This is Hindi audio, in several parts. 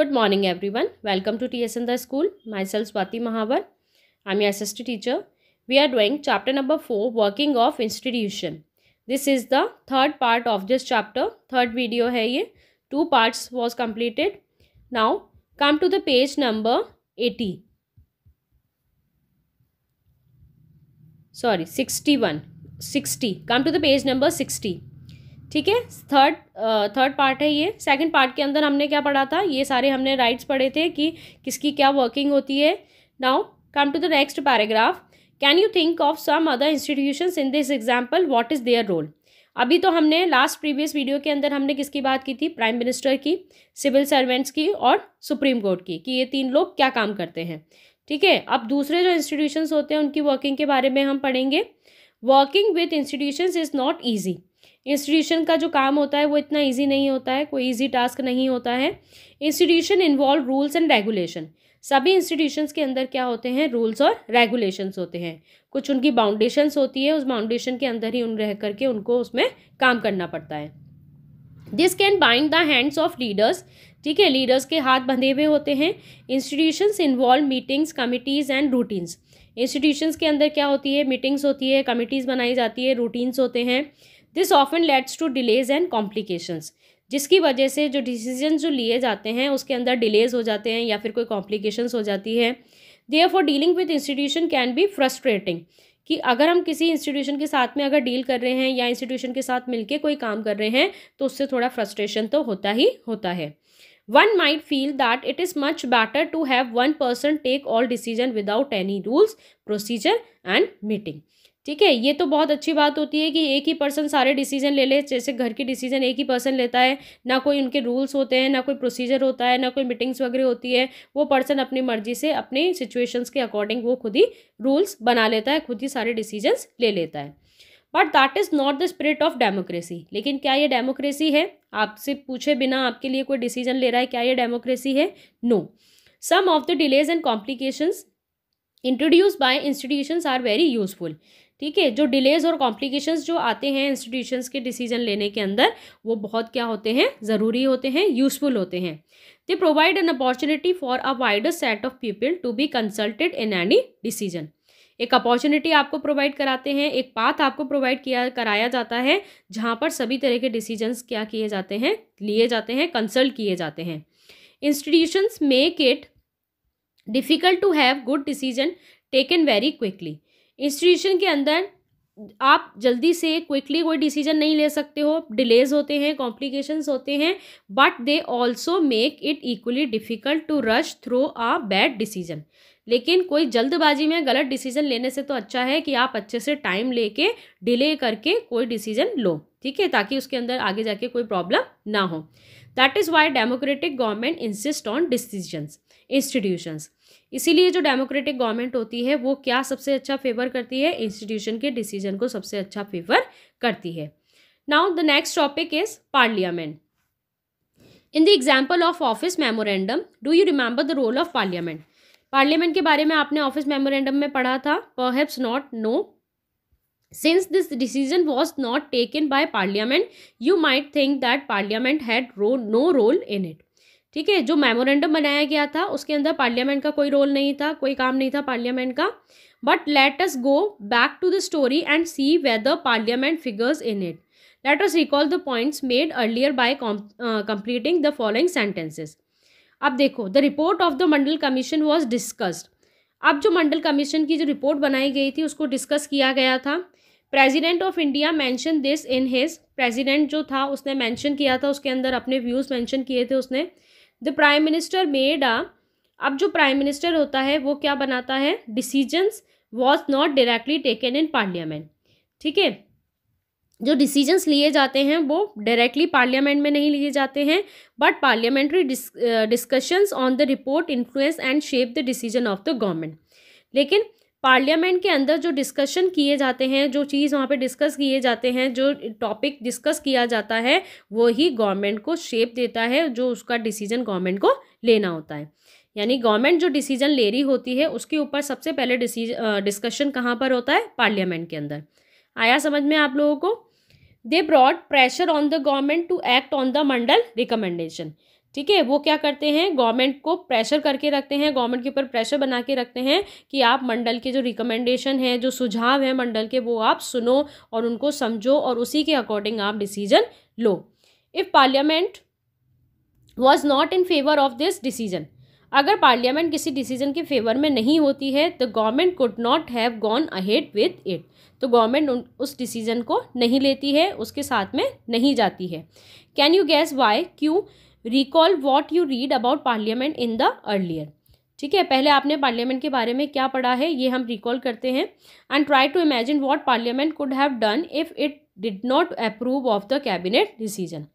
Good morning everyone welcome to T S N the school myself Swati Mahawar I am assistant teacher we are doing chapter number four working of institution this is the third part of this chapter third video है ये two parts was completed now come to the page number eighty sorry sixty one sixty come to the page number sixty ठीक है थर्ड थर्ड पार्ट है ये सेकंड पार्ट के अंदर हमने क्या पढ़ा था ये सारे हमने राइट्स पढ़े थे कि किसकी क्या वर्किंग होती है now come to the next paragraph can you think of some other institution in this example what is their role अभी तो हमने लास्ट प्रीवियस वीडियो के अंदर हमने किसकी बात की थी प्राइम मिनिस्टर की सिविल सर्वेंट्स की और सुप्रीम कोर्ट की कि ये तीन लोग क्या काम करते हैं ठीक है अब दूसरे जो इंस्टीट्यूशंस होते हैं उनकी वर्किंग के बारे में हम पढ़ेंगे working with institutions is not easy institution का जो काम होता है वो इतना ईजी नहीं होता है कोई ईजी टास्क नहीं होता है institution involve rules and regulation सभी इंस्टीट्यूशंस के अंदर क्या होते हैं रूल्स और रेगुलेशंस होते हैं कुछ उनकी बाउंडेशंस होती है उस बाउंडेशन के अंदर ही उन रह करके उनको उसमें काम करना पड़ता है this can bind the hands of leaders ठीक है लीडर्स के हाथ बंधे हुए होते हैं institutions involve meetings committees and routines institutions के अंदर क्या होती है मीटिंग्स होती है कमिटीज़ बनाई जाती है रूटीन्स होते हैं this often lets to delays and complications जिसकी वजह से जो डिसीजन जो लिए जाते हैं उसके अंदर डिलेज हो जाते हैं या फिर कोई कॉम्प्लिकेशंस हो जाती है therefore dealing with institution can be frustrating कि अगर हम किसी इंस्टीट्यूशन के साथ में अगर डील कर रहे हैं या इंस्टीट्यूशन के साथ मिलके कोई काम कर रहे हैं तो उससे थोड़ा फ्रस्ट्रेशन तो होता ही होता है one might feel that it is much better to have one person take all decision without any rules procedure and meeting ठीक है ये तो बहुत अच्छी बात होती है कि एक ही पर्सन सारे डिसीजन ले ले जैसे घर की डिसीजन एक ही पर्सन लेता है ना कोई उनके रूल्स होते हैं ना कोई प्रोसीजर होता है ना कोई मीटिंग्स वगैरह होती है वो पर्सन अपनी मर्जी से अपने सिचुएशंस के अकॉर्डिंग वो खुद ही रूल्स बना लेता है खुद ही सारे डिसीजन ले लेता है but that is not the spirit of democracy लेकिन क्या ये डेमोक्रेसी है आपसे पूछे बिना आपके लिए कोई डिसीजन ले रहा है क्या ये डेमोक्रेसी है no some of the delays and complications introduce by institutions are very useful ठीक है जो डिलेज और कॉम्प्लिकेशंस जो आते हैं इंस्टीट्यूशंस के डिसीजन लेने के अंदर वो बहुत क्या होते हैं ज़रूरी होते हैं यूजफुल होते हैं they provide an opportunity for a wider set of people to be consulted in any decision एक अपॉर्चुनिटी आपको प्रोवाइड कराते हैं एक पाथ आपको प्रोवाइड किया कराया जाता है जहाँ पर सभी तरह के डिसीजंस क्या किए जाते हैं लिए जाते हैं कंसल्ट किए जाते हैं institutions make it difficult to have good decision taken very quickly institution के अंदर आप जल्दी से क्विकली कोई डिसीजन नहीं ले सकते हो डिलेज होते हैं कॉम्प्लिकेशंस होते हैं but they also make it equally difficult to rush through a bad decision लेकिन कोई जल्दबाजी में गलत डिसीजन लेने से तो अच्छा है कि आप अच्छे से टाइम लेके डिले करके कोई डिसीजन लो ठीक है ताकि उसके अंदर आगे जाके कोई प्रॉब्लम ना हो that is why democratic government insist on decisions institutions इसीलिए जो डेमोक्रेटिक गवर्नमेंट होती है वो क्या सबसे अच्छा फेवर करती है इंस्टीट्यूशन के डिसीजन को सबसे अच्छा फेवर करती है now the next topic is parliament in the example of office memorandum do you remember the role of parliament parliament के बारे में आपने ऑफिस मेमोरेंडम में पढ़ा था perhaps not no since this decision was not taken by parliament you might think that parliament had row no role in it ठीक है जो मेमोरेंडम बनाया गया था उसके अंदर पार्लियामेंट का कोई रोल नहीं था कोई काम नहीं था पार्लियामेंट का but let us go back to the story and see whether parliament figures in it let recall the points made earlier earlier by com the uh, following the अब देखो the report of the Mandal commission was discussed अब जो मंडल कमीशन की जो रिपोर्ट बनाई गई थी उसको डिस्कस किया गया था president of India mention this in his president जो था उसने मैंशन किया था उसके अंदर अपने व्यूज़ मैंशन किए थे उसने the prime minister made a अब जो प्राइम मिनिस्टर होता है वो क्या बनाता है decisions was not directly taken in parliament ठीक है जो डिसीजंस लिए जाते हैं वो डायरेक्टली पार्लियामेंट में नहीं लिए जाते हैं but parliamentary discussions on the report influence and shape the decision of the government लेकिन पार्लियामेंट के अंदर जो डिस्कशन किए जाते हैं जो चीज़ वहाँ पे डिस्कस किए जाते हैं जो टॉपिक डिस्कस किया जाता है वो ही गवर्नमेंट को शेप देता है जो उसका डिसीजन गवर्नमेंट को लेना होता है यानी गवर्नमेंट जो डिसीजन ले रही होती है उसके ऊपर सबसे पहले डिस्कशन कहाँ पर होता है पार्लियामेंट के अंदर आया समझ में आप लोगों को they brought pressure on the government to act on the Mandal recommendation ठीक है वो क्या करते हैं गवर्नमेंट को प्रेशर करके रखते हैं गवर्नमेंट के ऊपर प्रेशर बना के रखते हैं कि आप मंडल के जो रिकमेंडेशन है जो सुझाव है मंडल के वो आप सुनो और उनको समझो और उसी के अकॉर्डिंग आप डिसीजन लो if parliament was not in favour of this decision अगर पार्लियामेंट किसी डिसीजन के फेवर में नहीं होती है तो government could not have gone ahead with it तो गवर्नमेंट उस डिसीजन को नहीं लेती है उसके साथ में नहीं जाती है कैन यू गैस वाई क्यों recall what you read about parliament in the earlier ठीक है पहले आपने पार्लियामेंट के बारे में क्या पढ़ा है ये हम रिकॉल करते हैं and try to imagine what parliament could have done if it did not approve of the cabinet decision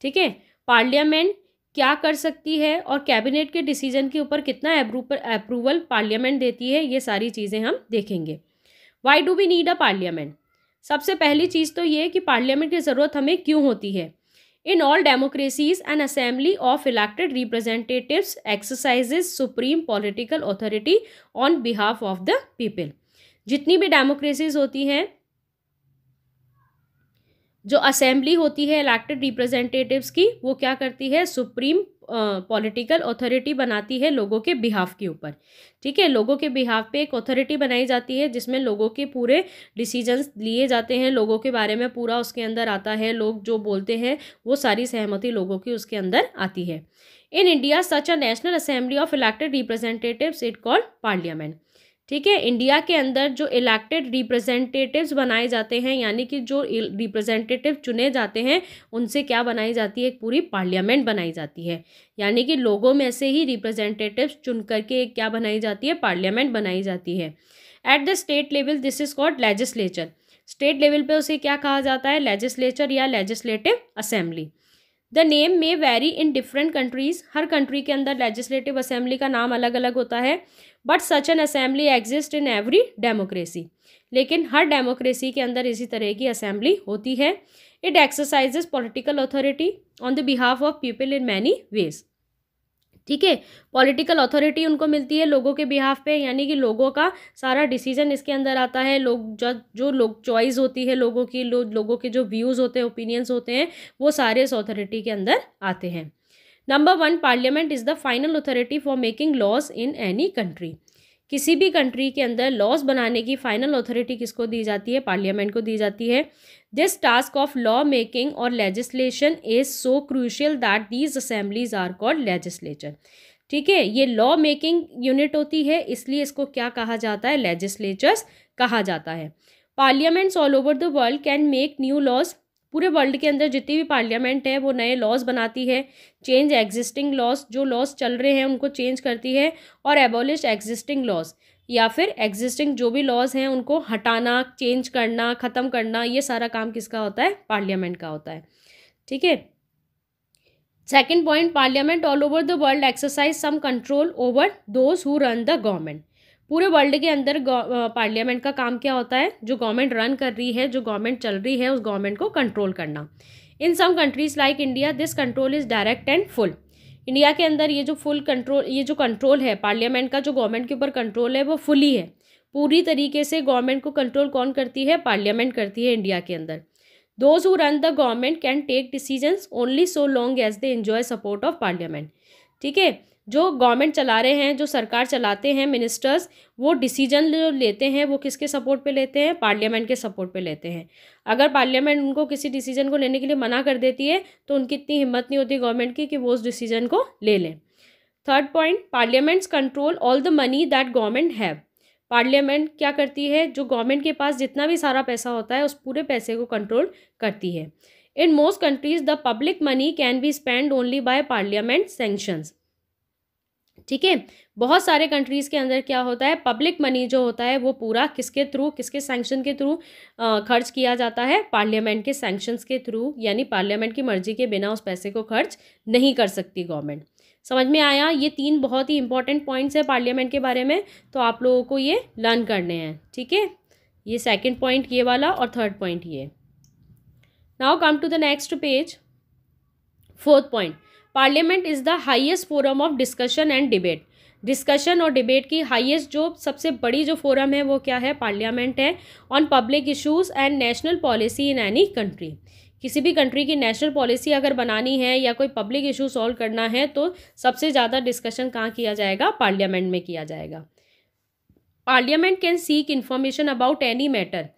ठीक है पार्लियामेंट क्या कर सकती है और कैबिनेट के डिसीजन के ऊपर कितना अप्रूवल पार्लियामेंट देती है ये सारी चीज़ें हम देखेंगे why do we need a parliament सबसे पहली चीज़ तो ये कि पार्लियामेंट की ज़रूरत हमें क्यों होती है in all democracies an assembly of elected representative exercise supreme political authority on behalf of the people जितनी भी डेमोक्रेसीज होती हैं जो असेंबली होती है इलेक्टेड रिप्रेजेंटेटिव्स की वो क्या करती है सुप्रीम पॉलिटिकल अथॉरिटी बनाती है लोगों के बिहाफ के ऊपर ठीक है लोगों के बिहाफ पे एक अथॉरिटी बनाई जाती है जिसमें लोगों के पूरे डिसीजंस लिए जाते हैं लोगों के बारे में पूरा उसके अंदर आता है लोग जो बोलते हैं वो सारी सहमति लोगों की उसके अंदर आती है in India such a national assembly of elected representative it called parliament ठीक है इंडिया के अंदर जो इलेक्टेड रिप्रेजेंटेटिव्स बनाए जाते हैं यानी कि जो रिप्रेजेंटेटिव चुने जाते हैं उनसे क्या बनाई जाती है एक पूरी पार्लियामेंट बनाई जाती है यानी कि लोगों में से ही रिप्रेजेंटेटिव्स चुन करके एक क्या बनाई जाती है पार्लियामेंट बनाई जाती है at the state level this is called legislature state level पे उसे क्या कहा जाता है लेजिस्लेचर या legislative assembly the name may vary in different countries हर कंट्री के अंदर लेजिस्लेटिव असेंबली का नाम अलग अलग होता है but such an assembly exist in every democracy लेकिन हर डेमोक्रेसी के अंदर इसी तरह की असेंबली होती है it exercises political authority on the behalf of people in many ways ठीक है पॉलिटिकल अथॉरिटी उनको मिलती है लोगों के बिहाफ पे यानी कि लोगों का सारा डिसीजन इसके अंदर आता है लोग जो जो लोग चॉइस होती है लोगों की लो, लोगों के जो व्यूज़ होते हैं ओपिनियंस होते हैं वो सारे इस अथॉरिटी के अंदर आते हैं number one parliament is the final authority for making laws in any country किसी भी कंट्री के अंदर लॉज बनाने की फाइनल अथॉरिटी किसको दी जाती है पार्लियामेंट को दी जाती है this task of law making और legislation is so crucial that these assemblies are called legislature ठीक है ये लॉ मेकिंग यूनिट होती है इसलिए इसको क्या कहा जाता है लेजिस्लेचर्स कहा जाता है parliaments all over the world can make new laws पूरे वर्ल्ड के अंदर जितनी भी पार्लियामेंट है वो नए लॉज बनाती है चेंज एग्जिस्टिंग लॉज जो लॉज चल रहे हैं उनको चेंज करती है और एबॉलिश एग्जिस्टिंग लॉज या फिर एग्जिस्टिंग जो भी लॉज हैं उनको हटाना चेंज करना ख़त्म करना ये सारा काम किसका होता है पार्लियामेंट का होता है ठीक है second point parliament all over the world exercise some control over those who run the government पूरे वर्ल्ड के अंदर पार्लियामेंट का काम क्या होता है जो गवर्नमेंट रन कर रही है जो गवर्नमेंट चल रही है उस गवर्नमेंट को कंट्रोल करना in some countries like India this control is direct and full India के अंदर ये जो फुल कंट्रोल ये जो कंट्रोल है पार्लियामेंट का जो गवर्नमेंट के ऊपर कंट्रोल है वो फुली है पूरी तरीके से गवर्नमेंट को कंट्रोल कौन करती है पार्लियामेंट करती है इंडिया के अंदर those who run the government can take decisions only so long as they enjoy support of parliament ठीक है जो गवर्नमेंट चला रहे हैं जो सरकार चलाते हैं मिनिस्टर्स वो डिसीजन जो लेते हैं वो किसके सपोर्ट पे लेते हैं पार्लियामेंट के सपोर्ट पे लेते हैं अगर पार्लियामेंट उनको किसी डिसीजन को लेने के लिए मना कर देती है तो उनकी इतनी हिम्मत नहीं होती गवर्नमेंट की कि वो उस डिसीजन को ले लें third point parliaments control all the money that government have parliament क्या करती है जो गवर्नमेंट के पास जितना भी सारा पैसा होता है उस पूरे पैसे को कंट्रोल करती है in most countries the public money can be spend only by parliament sanctions ठीक है बहुत सारे कंट्रीज़ के अंदर क्या होता है पब्लिक मनी जो होता है वो पूरा किसके थ्रू किसके सैंक्शन के थ्रू खर्च किया जाता है पार्लियामेंट के सैंक्शंस के थ्रू यानी पार्लियामेंट की मर्जी के बिना उस पैसे को खर्च नहीं कर सकती गवर्नमेंट समझ में आया ये तीन बहुत ही इंपॉर्टेंट पॉइंट्स है पार्लियामेंट के बारे में तो आप लोगों को ये लर्न करने हैं ठीक है ये सेकेंड पॉइंट ये वाला और थर्ड पॉइंट ये now come to the next page fourth point parliament is the highest forum of discussion and debate discussion और डिबेट की हाईएस्ट जो सबसे बड़ी जो फोरम है वो क्या है पार्लियामेंट है on public issues and national policy in any country किसी भी कंट्री की नेशनल पॉलिसी अगर बनानी है या कोई पब्लिक इशू सॉल्व करना है तो सबसे ज़्यादा डिस्कशन कहाँ किया जाएगा पार्लियामेंट में किया जाएगा parliament can seek information about any matter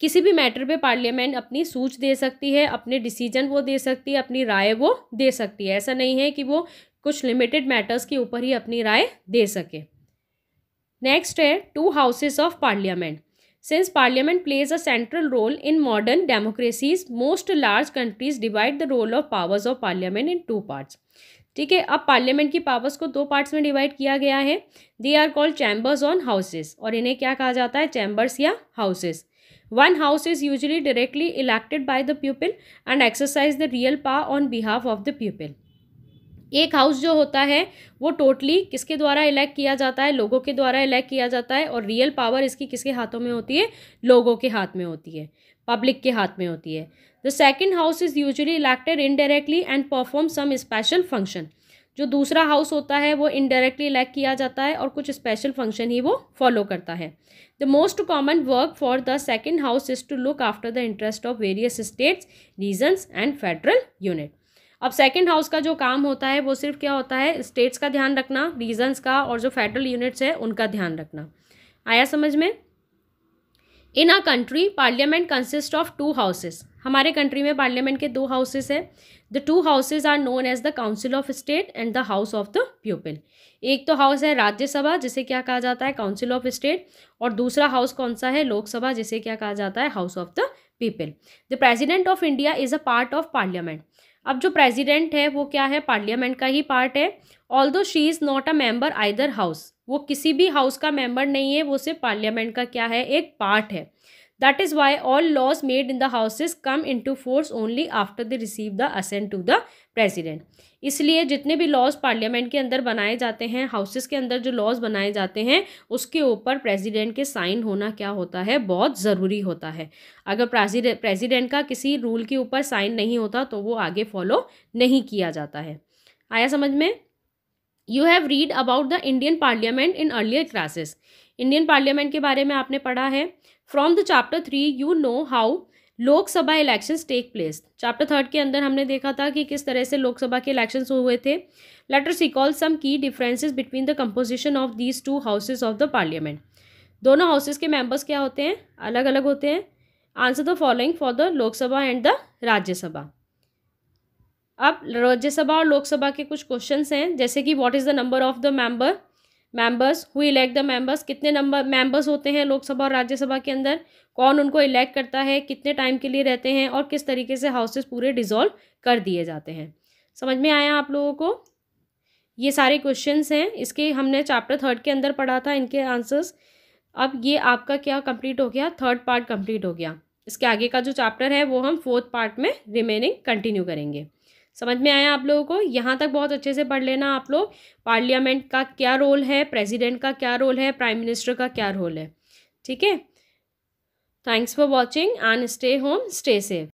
किसी भी मैटर पे पार्लियामेंट अपनी सूच दे सकती है अपने डिसीजन वो दे सकती है अपनी राय वो दे सकती है ऐसा नहीं है कि वो कुछ लिमिटेड मैटर्स के ऊपर ही अपनी राय दे सके नेक्स्ट है two houses of parliament since parliament plays a central role in modern democracies most large countries divide the role of powers of parliament in two parts ठीक है अब पार्लियामेंट की पावर्स को दो पार्ट्स में डिवाइड किया गया है they are called chambers on houses और इन्हें क्या कहा जाता है चैम्बर्स या houses One house is usually directly elected by the pupil and exercise the real power on behalf of the pupil. एक हाउस जो होता है वो टोटली किसके द्वारा इलेक्ट किया जाता है लोगों के द्वारा इलेक्ट किया जाता है और रियल पावर इसकी किसके हाथों में होती है लोगों के हाथ में होती है पब्लिक के हाथ में होती है the second house is usually elected indirectly and perform some special function जो दूसरा हाउस होता है वो इनडायरेक्टली इलेक्ट किया जाता है और कुछ स्पेशल फंक्शन ही वो फॉलो करता है the most common work for the second house is to look after the interest of various states regions and federal unit अब सेकेंड हाउस का जो काम होता है वो सिर्फ क्या होता है स्टेट्स का ध्यान रखना रीजन्स का और जो फेडरल यूनिट्स है उनका ध्यान रखना आया समझ में in a country parliament consist of two houses हमारे कंट्री में पार्लियामेंट के दो हाउसेस हैं the two houses are known as the council of state and the house of the people एक तो हाउस है राज्यसभा जिसे क्या कहा जाता है काउंसिल ऑफ स्टेट और दूसरा हाउस कौन सा है लोकसभा जिसे क्या कहा जाता है house of the people the president of India is a part of parliament अब जो प्रेसिडेंट है वो क्या है पार्लियामेंट का ही पार्ट है although she is not a member either house वो किसी भी हाउस का मेंबर नहीं है वो सिर्फ पार्लियामेंट का क्या है एक पार्ट है that is why all laws made in the houses come into force only after they receive the assent to the president इसलिए जितने भी लॉज पार्लियामेंट के अंदर बनाए जाते हैं हाउसेस के अंदर जो लॉज बनाए जाते हैं उसके ऊपर प्रेसिडेंट के साइन होना क्या होता है बहुत ज़रूरी होता है अगर प्रेसिडेंट का किसी रूल के ऊपर साइन नहीं होता तो वो आगे फॉलो नहीं किया जाता है आया समझ में you have read about the Indian parliament in earlier classes Indian parliament के बारे में आपने पढ़ा है from the chapter three you know how Lok Sabha elections take place chapter third के अंदर हमने देखा था कि किस तरह से लोकसभा के इलेक्शंस हुए थे letter recall some key differences between the composition of these two houses of the parliament दोनों हाउसेज के मेंबर्स क्या होते हैं अलग अलग होते हैं answer the following for the Lok Sabha and the Rajya Sabha अब राज्यसभा और लोकसभा के कुछ क्वेश्चन हैं जैसे कि what is the number of the member members who elect the members कितने नंबर मेंबर्स होते हैं लोकसभा और राज्यसभा के अंदर कौन उनको इलेक्ट करता है कितने टाइम के लिए रहते हैं और किस तरीके से हाउसेस पूरे डिज़ोल्व कर दिए जाते हैं समझ में आया आप लोगों को ये सारे क्वेश्चंस हैं इसके हमने चैप्टर थर्ड के अंदर पढ़ा था इनके आंसर्स अब ये आपका क्या कंप्लीट हो गया थर्ड पार्ट कंप्लीट हो गया इसके आगे का जो चैप्टर है वो हम फोर्थ पार्ट में रिमेनिंग कंटिन्यू करेंगे समझ में आया आप लोगों को यहाँ तक बहुत अच्छे से पढ़ लेना आप लोग पार्लियामेंट का क्या रोल है प्रेसिडेंट का क्या रोल है प्राइम मिनिस्टर का क्या रोल है ठीक है thanks for watching and stay home stay safe